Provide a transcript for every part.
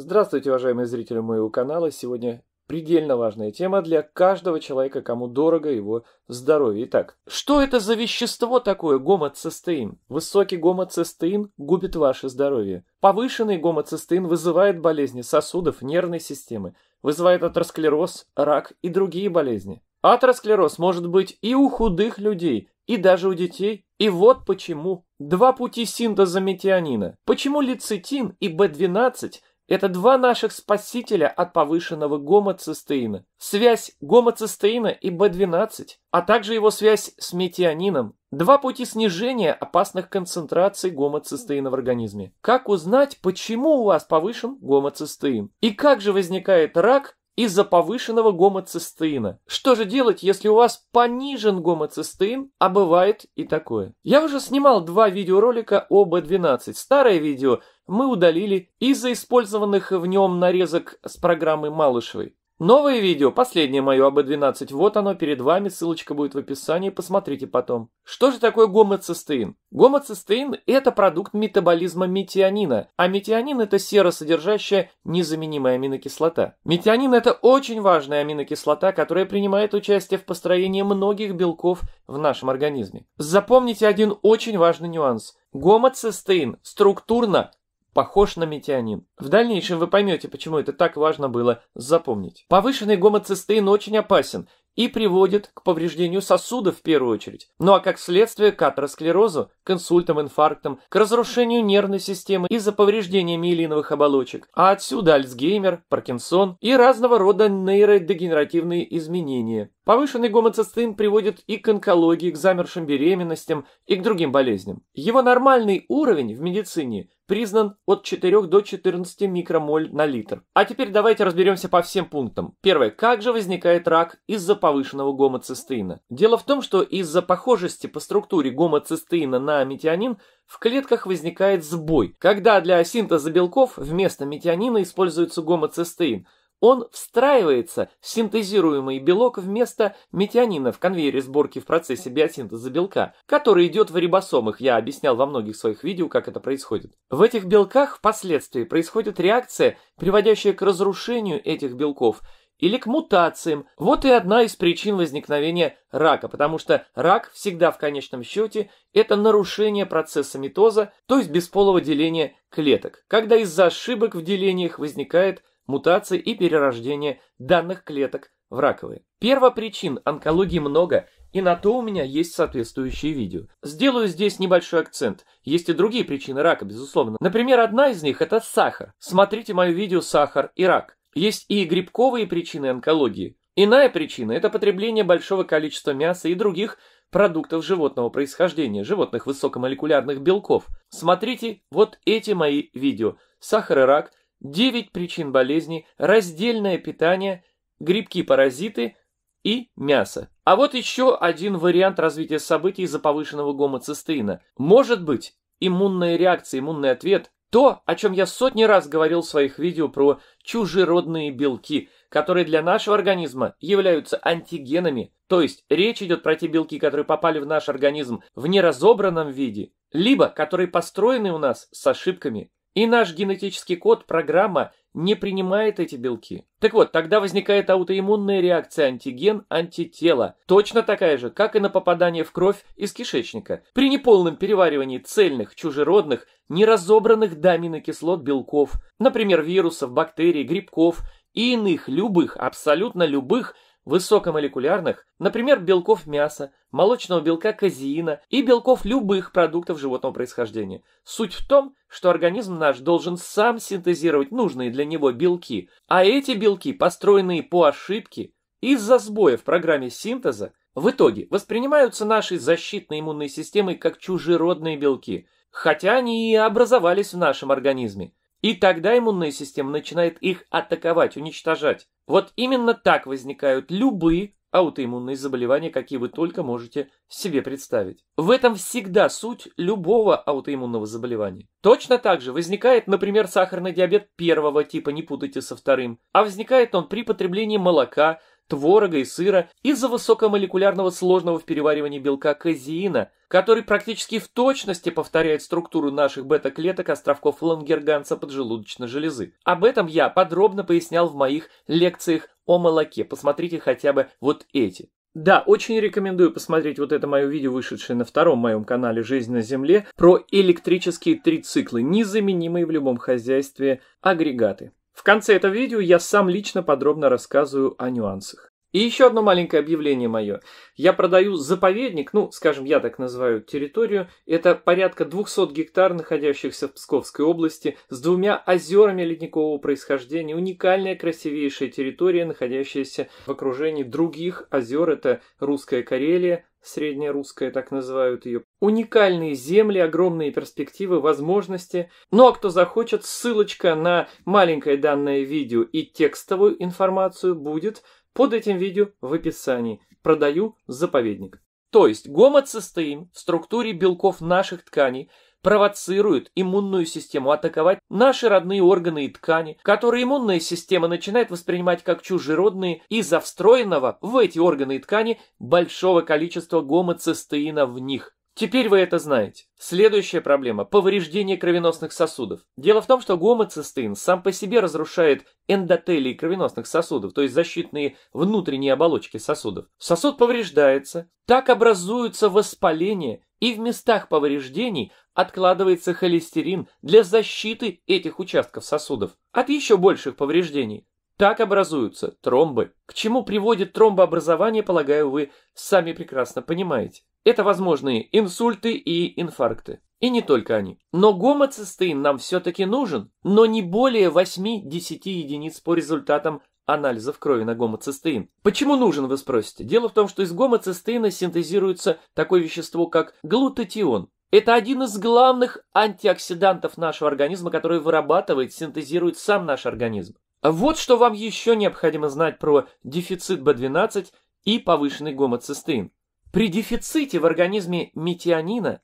Здравствуйте, уважаемые зрители моего канала. Сегодня предельно важная тема для каждого человека, кому дорого его здоровье. Итак, что это за вещество такое гомоцистеин? Высокий гомоцистеин губит ваше здоровье. Повышенный гомоцистеин вызывает болезни сосудов, нервной системы, вызывает атеросклероз, рак и другие болезни. Атеросклероз может быть и у худых людей, и даже у детей. И вот почему. Два пути синтеза метионина. Почему лецитин и B12 это два наших спасителя от повышенного гомоцистеина. Связь гомоцистеина и B12, а также его связь с метионином. Два пути снижения опасных концентраций гомоцистеина в организме. Как узнать, почему у вас повышен гомоцистеин? И как же возникает рак из-за повышенного гомоцистеина. Что же делать, если у вас понижен гомоцистеин, а бывает и такое? Я уже снимал два видеоролика о B12. Э Старое видео мы удалили из-за использованных в нем нарезок с программы Малышевой. Новое видео, последнее мое об 12 вот оно перед вами, ссылочка будет в описании, посмотрите потом. Что же такое гомоцистеин? Гомоцистеин – это продукт метаболизма метионина, а метионин – это серосодержащая незаменимая аминокислота. Метионин – это очень важная аминокислота, которая принимает участие в построении многих белков в нашем организме. Запомните один очень важный нюанс. Гомоцистеин структурно похож на метионин. В дальнейшем вы поймете, почему это так важно было запомнить. Повышенный гомоцистеин очень опасен и приводит к повреждению сосудов в первую очередь, ну а как следствие к атеросклерозу, к инсультам, инфарктам, к разрушению нервной системы из-за повреждения миелиновых оболочек, а отсюда Альцгеймер, Паркинсон и разного рода нейродегенеративные изменения. Повышенный гомоцистеин приводит и к онкологии, к замершим беременностям, и к другим болезням. Его нормальный уровень в медицине признан от 4 до 14 микромоль на литр. А теперь давайте разберемся по всем пунктам. Первое. Как же возникает рак из-за повышенного гомоцистеина? Дело в том, что из-за похожести по структуре гомоцистеина на метионин в клетках возникает сбой, когда для синтеза белков вместо метионина используется гомоцистеин – он встраивается в синтезируемый белок вместо метионина в конвейере сборки в процессе биосинтеза белка, который идет в рибосомах. Я объяснял во многих своих видео, как это происходит. В этих белках впоследствии происходит реакция, приводящая к разрушению этих белков или к мутациям. Вот и одна из причин возникновения рака, потому что рак всегда в конечном счете это нарушение процесса митоза, то есть бесполого деления клеток, когда из-за ошибок в делениях возникает мутации и перерождение данных клеток в раковые. Первопричин онкологии много, и на то у меня есть соответствующие видео. Сделаю здесь небольшой акцент. Есть и другие причины рака, безусловно. Например, одна из них – это сахар. Смотрите мое видео «Сахар и рак». Есть и грибковые причины онкологии. Иная причина – это потребление большого количества мяса и других продуктов животного происхождения, животных высокомолекулярных белков. Смотрите вот эти мои видео «Сахар и рак», 9 причин болезни, раздельное питание, грибки-паразиты и мясо. А вот еще один вариант развития событий из-за повышенного гомоцистеина. Может быть, иммунная реакция, иммунный ответ – то, о чем я сотни раз говорил в своих видео про чужеродные белки, которые для нашего организма являются антигенами, то есть речь идет про те белки, которые попали в наш организм в неразобранном виде, либо которые построены у нас с ошибками. И наш генетический код, программа, не принимает эти белки. Так вот, тогда возникает аутоиммунная реакция антиген-антитела, точно такая же, как и на попадание в кровь из кишечника. При неполном переваривании цельных, чужеродных, неразобранных до аминокислот белков, например, вирусов, бактерий, грибков и иных любых, абсолютно любых, высокомолекулярных, например, белков мяса, молочного белка казеина и белков любых продуктов животного происхождения. Суть в том, что организм наш должен сам синтезировать нужные для него белки, а эти белки, построенные по ошибке, из-за сбоя в программе синтеза, в итоге воспринимаются нашей защитной иммунной системой как чужеродные белки, хотя они и образовались в нашем организме. И тогда иммунная система начинает их атаковать, уничтожать. Вот именно так возникают любые аутоиммунные заболевания, какие вы только можете себе представить. В этом всегда суть любого аутоиммунного заболевания. Точно так же возникает, например, сахарный диабет первого типа, не путайте со вторым, а возникает он при потреблении молока, творога и сыра из-за высокомолекулярного сложного в переваривании белка казеина, который практически в точности повторяет структуру наших бета-клеток островков лангерганца поджелудочной железы. Об этом я подробно пояснял в моих лекциях о молоке. Посмотрите хотя бы вот эти. Да, очень рекомендую посмотреть вот это мое видео, вышедшее на втором моем канале «Жизнь на Земле» про электрические трициклы, незаменимые в любом хозяйстве агрегаты. В конце этого видео я сам лично подробно рассказываю о нюансах. И еще одно маленькое объявление мое. Я продаю заповедник, ну, скажем, я так называю территорию. Это порядка 200 гектар, находящихся в Псковской области, с двумя озерами ледникового происхождения. Уникальная, красивейшая территория, находящаяся в окружении других озер. Это Русская Карелия, Средняя русская, так называют ее, уникальные земли, огромные перспективы, возможности. Ну а кто захочет, ссылочка на маленькое данное видео и текстовую информацию будет под этим видео в описании. Продаю заповедник. То есть гомоцистеин в структуре белков наших тканей – провоцирует иммунную систему атаковать наши родные органы и ткани, которые иммунная система начинает воспринимать как чужеродные из-за встроенного в эти органы и ткани большого количества гомоцистеина в них. Теперь вы это знаете. Следующая проблема – повреждение кровеносных сосудов. Дело в том, что гомоцистеин сам по себе разрушает эндотелии кровеносных сосудов, то есть защитные внутренние оболочки сосудов. Сосуд повреждается, так образуются воспаления, и в местах повреждений откладывается холестерин для защиты этих участков сосудов от еще больших повреждений. Так образуются тромбы. К чему приводит тромбообразование, полагаю, вы сами прекрасно понимаете. Это возможные инсульты и инфаркты. И не только они. Но гомоцистеин нам все-таки нужен, но не более 8-10 единиц по результатам анализов крови на гомоцистеин. Почему нужен, вы спросите? Дело в том, что из гомоцистеина синтезируется такое вещество, как глутатион. Это один из главных антиоксидантов нашего организма, который вырабатывает, синтезирует сам наш организм. Вот что вам еще необходимо знать про дефицит B12 и повышенный гомоцистеин. При дефиците в организме метионина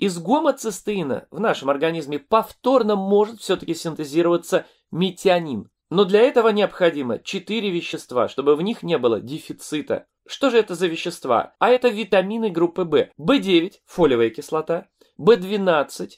из гомоцистеина в нашем организме повторно может все-таки синтезироваться метионин. Но для этого необходимо 4 вещества, чтобы в них не было дефицита. Что же это за вещества? А это витамины группы В. В9 – фолиевая кислота, В12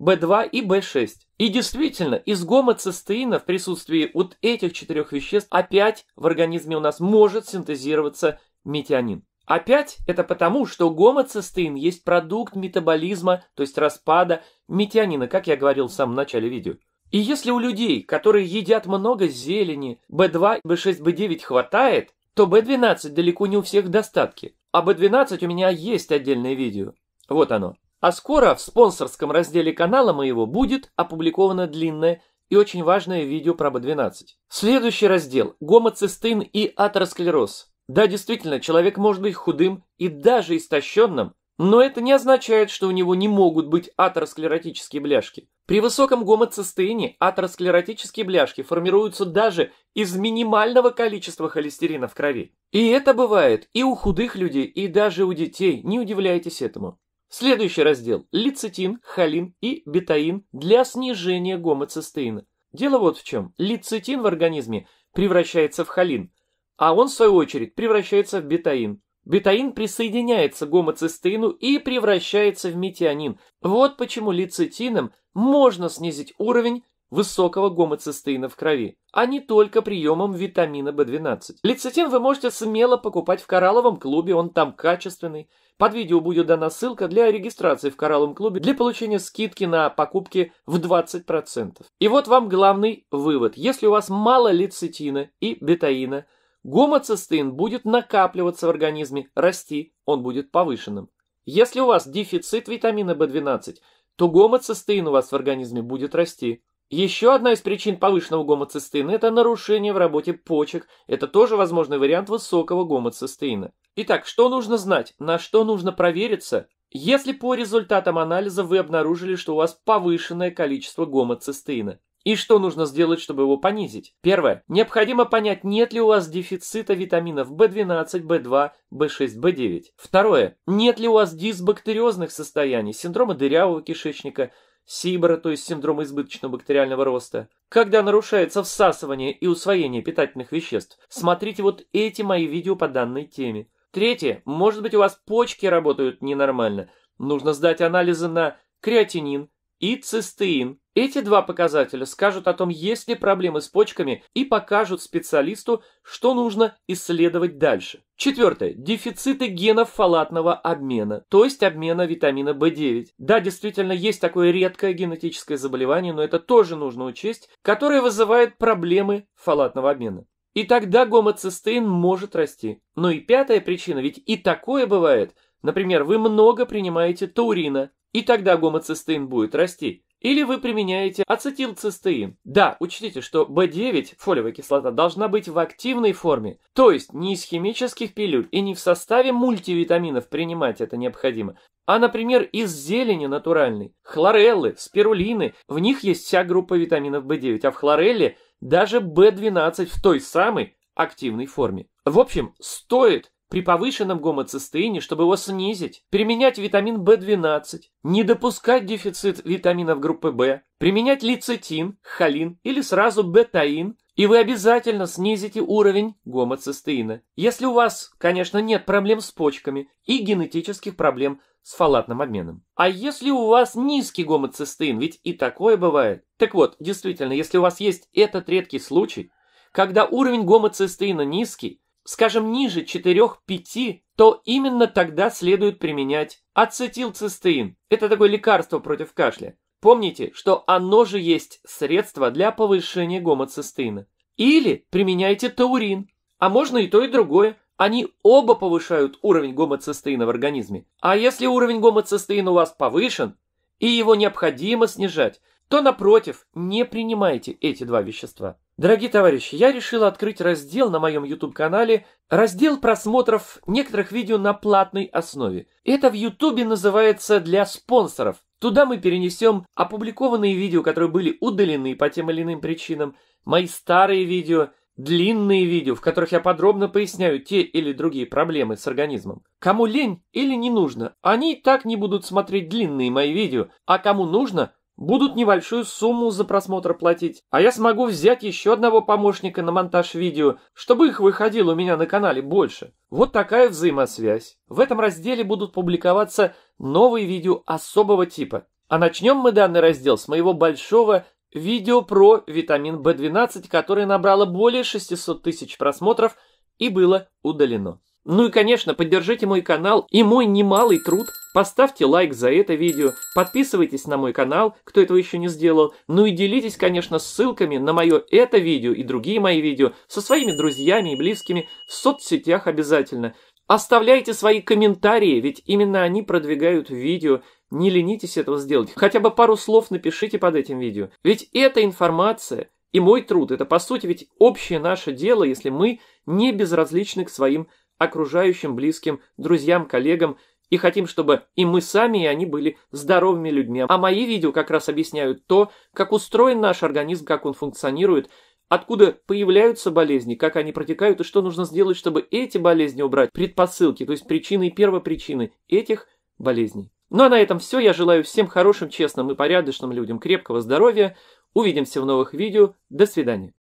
В2 и В6. И действительно, из гомоцистеина в присутствии вот этих четырех веществ опять в организме у нас может синтезироваться метионин. Опять это потому, что гомоцистеин есть продукт метаболизма, то есть распада метионина, как я говорил в самом начале видео. И если у людей, которые едят много зелени, B2, B6, B9 хватает, то B12 далеко не у всех в достатке. А B12 у меня есть отдельное видео. Вот оно. А скоро в спонсорском разделе канала моего будет опубликовано длинное и очень важное видео про B12. Следующий раздел – гомоцистин и атеросклероз. Да, действительно, человек может быть худым и даже истощенным, но это не означает, что у него не могут быть атеросклеротические бляшки. При высоком гомоцистеине атеросклеротические бляшки формируются даже из минимального количества холестерина в крови. И это бывает и у худых людей, и даже у детей, не удивляйтесь этому. Следующий раздел – лецитин, холин и бетаин для снижения гомоцистеина. Дело вот в чем. Лецитин в организме превращается в холин – а он, в свою очередь, превращается в бетаин. Бетаин присоединяется к гомоцистеину и превращается в метионин. Вот почему лецитином можно снизить уровень высокого гомоцистеина в крови, а не только приемом витамина B12. Лецитин вы можете смело покупать в коралловом клубе, он там качественный. Под видео будет дана ссылка для регистрации в коралловом клубе для получения скидки на покупки в 20%. И вот вам главный вывод. Если у вас мало лецитина и бетаина – Гомоцистеин будет накапливаться в организме, расти, он будет повышенным. Если у вас дефицит витамина В12, то гомоцистеин у вас в организме будет расти. Еще одна из причин повышенного гомоцистеина – это нарушение в работе почек. Это тоже возможный вариант высокого гомоцистеина. Итак, что нужно знать? На что нужно провериться? Если по результатам анализа вы обнаружили, что у вас повышенное количество гомоцистеина. И что нужно сделать, чтобы его понизить? Первое. Необходимо понять, нет ли у вас дефицита витаминов B12, B2, B6, B9. Второе. Нет ли у вас дисбактериозных состояний, синдрома дырявого кишечника, Сибора, то есть синдром избыточного бактериального роста. Когда нарушается всасывание и усвоение питательных веществ, смотрите вот эти мои видео по данной теме. Третье. Может быть у вас почки работают ненормально. Нужно сдать анализы на креатинин, и цистеин. Эти два показателя скажут о том, есть ли проблемы с почками и покажут специалисту, что нужно исследовать дальше. Четвертое. Дефициты генов фалатного обмена, то есть обмена витамина В9. Да, действительно, есть такое редкое генетическое заболевание, но это тоже нужно учесть, которое вызывает проблемы фалатного обмена. И тогда гомоцистеин может расти. Но и пятая причина, ведь и такое бывает. Например, вы много принимаете таурина, и тогда гомоцистеин будет расти. Или вы применяете ацетилцистеин. Да, учтите, что B9, фолиевая кислота, должна быть в активной форме, то есть не из химических пилюль и не в составе мультивитаминов принимать это необходимо, а, например, из зелени натуральной, хлореллы, спирулины, в них есть вся группа витаминов B9, а в хлорелле даже B12 в той самой активной форме. В общем, стоит при повышенном гомоцистеине, чтобы его снизить, применять витамин В12, не допускать дефицит витаминов группы В, применять лецитин, холин или сразу бетаин, и вы обязательно снизите уровень гомоцистеина. Если у вас, конечно, нет проблем с почками и генетических проблем с фалатным обменом. А если у вас низкий гомоцистеин, ведь и такое бывает. Так вот, действительно, если у вас есть этот редкий случай, когда уровень гомоцистеина низкий, скажем, ниже 4-5, то именно тогда следует применять ацетилцистеин. Это такое лекарство против кашля. Помните, что оно же есть средство для повышения гомоцистеина. Или применяйте таурин. А можно и то, и другое. Они оба повышают уровень гомоцистеина в организме. А если уровень гомоцистеина у вас повышен, и его необходимо снижать – то, напротив, не принимайте эти два вещества. Дорогие товарищи, я решил открыть раздел на моем YouTube-канале, раздел просмотров некоторых видео на платной основе. Это в YouTube называется «Для спонсоров». Туда мы перенесем опубликованные видео, которые были удалены по тем или иным причинам, мои старые видео, длинные видео, в которых я подробно поясняю те или другие проблемы с организмом. Кому лень или не нужно, они и так не будут смотреть длинные мои видео, а кому нужно – Будут небольшую сумму за просмотр платить, а я смогу взять еще одного помощника на монтаж видео, чтобы их выходило у меня на канале больше. Вот такая взаимосвязь. В этом разделе будут публиковаться новые видео особого типа. А начнем мы данный раздел с моего большого видео про витамин в 12 которое набрало более 600 тысяч просмотров и было удалено. Ну и, конечно, поддержите мой канал и мой немалый труд. Поставьте лайк за это видео, подписывайтесь на мой канал, кто этого еще не сделал. Ну и делитесь, конечно, ссылками на мое это видео и другие мои видео со своими друзьями и близкими в соцсетях обязательно. Оставляйте свои комментарии, ведь именно они продвигают видео. Не ленитесь этого сделать. Хотя бы пару слов напишите под этим видео. Ведь эта информация и мой труд, это по сути ведь общее наше дело, если мы не безразличны к своим окружающим, близким, друзьям, коллегам, и хотим, чтобы и мы сами, и они были здоровыми людьми. А мои видео как раз объясняют то, как устроен наш организм, как он функционирует, откуда появляются болезни, как они протекают и что нужно сделать, чтобы эти болезни убрать, предпосылки, то есть причины и первопричины этих болезней. Ну а на этом все. Я желаю всем хорошим, честным и порядочным людям крепкого здоровья. Увидимся в новых видео. До свидания.